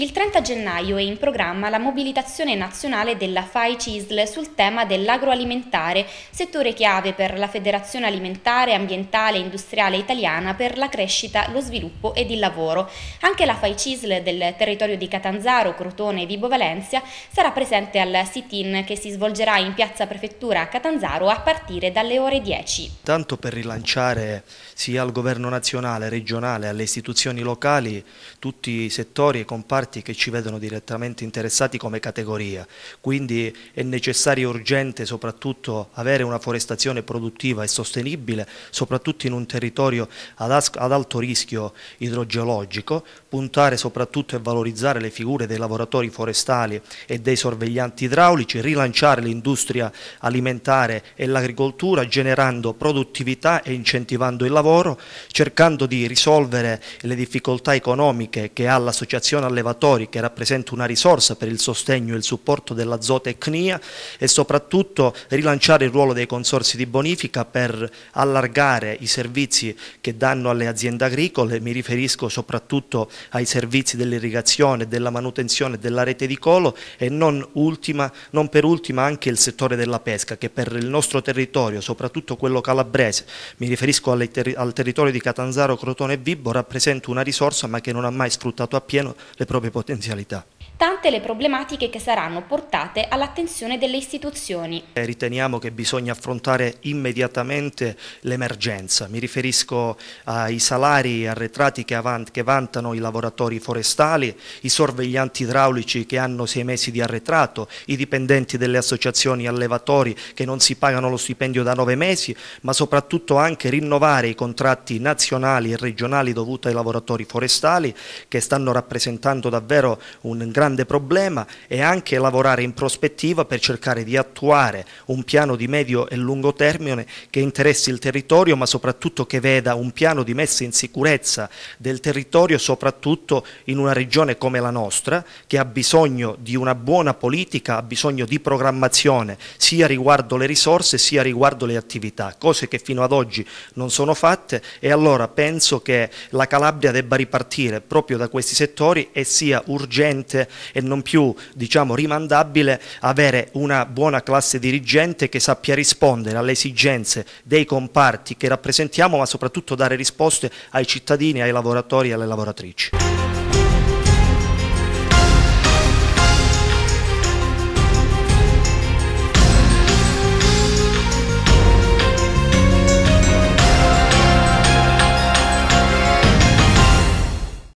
Il 30 gennaio è in programma la mobilitazione nazionale della FAI CISL sul tema dell'agroalimentare, settore chiave per la Federazione Alimentare, Ambientale e Industriale Italiana per la crescita, lo sviluppo ed il lavoro. Anche la FAI CISL del territorio di Catanzaro, Crotone e Vibo Valencia sarà presente al sit-in che si svolgerà in piazza Prefettura a Catanzaro a partire dalle ore 10. Tanto per rilanciare sia al governo nazionale, regionale, alle istituzioni locali, tutti i settori e comparti comparti che ci vedono direttamente interessati come categoria, quindi è necessario e urgente soprattutto avere una forestazione produttiva e sostenibile, soprattutto in un territorio ad alto rischio idrogeologico, puntare soprattutto e valorizzare le figure dei lavoratori forestali e dei sorveglianti idraulici, rilanciare l'industria alimentare e l'agricoltura generando produttività e incentivando il lavoro, cercando di risolvere le difficoltà economiche che ha l'associazione allevatori laboratori che rappresenta una risorsa per il sostegno e il supporto della zootecnia e soprattutto rilanciare il ruolo dei consorsi di bonifica per allargare i servizi che danno alle aziende agricole, mi riferisco soprattutto ai servizi dell'irrigazione, della manutenzione della rete di colo e non, ultima, non per ultima anche il settore della pesca che per il nostro territorio, soprattutto quello calabrese, mi riferisco ter al territorio di Catanzaro, Crotone e Vibbo, rappresenta una risorsa ma che non ha mai sfruttato appieno le proprie potencialidad. tante le problematiche che saranno portate all'attenzione delle istituzioni. Eh, riteniamo che bisogna affrontare immediatamente l'emergenza, mi riferisco ai salari arretrati che, avant che vantano i lavoratori forestali, i sorveglianti idraulici che hanno sei mesi di arretrato, i dipendenti delle associazioni allevatori che non si pagano lo stipendio da nove mesi, ma soprattutto anche rinnovare i contratti nazionali e regionali dovuti ai lavoratori forestali che stanno rappresentando davvero un grande grande problema è anche lavorare in prospettiva per cercare di attuare un piano di medio e lungo termine che interessi il territorio ma soprattutto che veda un piano di messa in sicurezza del territorio soprattutto in una regione come la nostra che ha bisogno di una buona politica, ha bisogno di programmazione sia riguardo le risorse sia riguardo le attività, cose che fino ad oggi non sono fatte e allora penso che la Calabria debba ripartire proprio da questi settori e sia urgente e non più diciamo, rimandabile avere una buona classe dirigente che sappia rispondere alle esigenze dei comparti che rappresentiamo ma soprattutto dare risposte ai cittadini, ai lavoratori e alle lavoratrici.